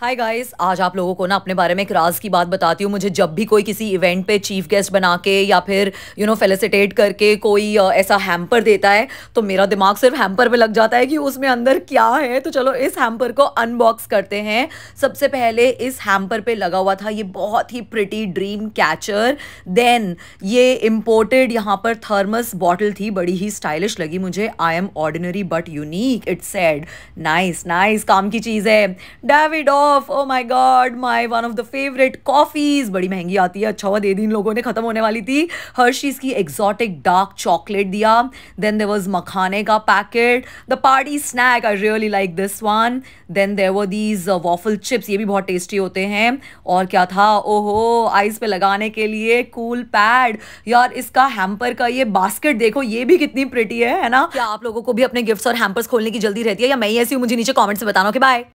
hi guys आज आप लोगों को ना अपने बारे में एक राज की बात बताती हूँ मुझे जब भी कोई किसी इवेंट पे चीफ गेस्ट बना के या फिर यू नो फेलिसिटेट करके कोई ऐसा हैम्पर देता है तो मेरा दिमाग सिर्फ हैम्पर पे लग जाता है कि उसमें अंदर क्या है तो चलो इस हैम्पर को अनबॉक्स करते हैं सबसे पहले इस हैम्पर पर लगा हुआ था ये बहुत ही प्रिटी ड्रीम कैचर देन ये इम्पोर्टेड यहाँ पर थर्मस बॉटल थी बड़ी ही स्टाइलिश लगी मुझे I am ordinary but unique it's sad nice nice काम की चीज़ है Davidoff oh my god my one of the favourite coffees बड़ी महंगी आती है अच्छा हुआ दे दी इन लोगों ने ख़त्म होने वाली थी हर्शीज़ की एग्जॉटिक डार्क चॉकलेट दिया देन देर वॉज मखाने का packet the party snack I really like this one then there वो दीज वॉफल चिप्स ये भी बहुत टेस्टी होते हैं और क्या था ओहो आइस पे लगाने के लिए कूल पैड यार इसका हैम्पर का ये बास्केट देखो ये भी कितनी प्रिटी है है ना क्या आप लोगों को भी अपने गिफ्ट्स और हैम्पर्स खोलने की जल्दी रहती है या मैं ही ऐसी हूँ मुझे नीचे कमेंट्स में बताना कि बाय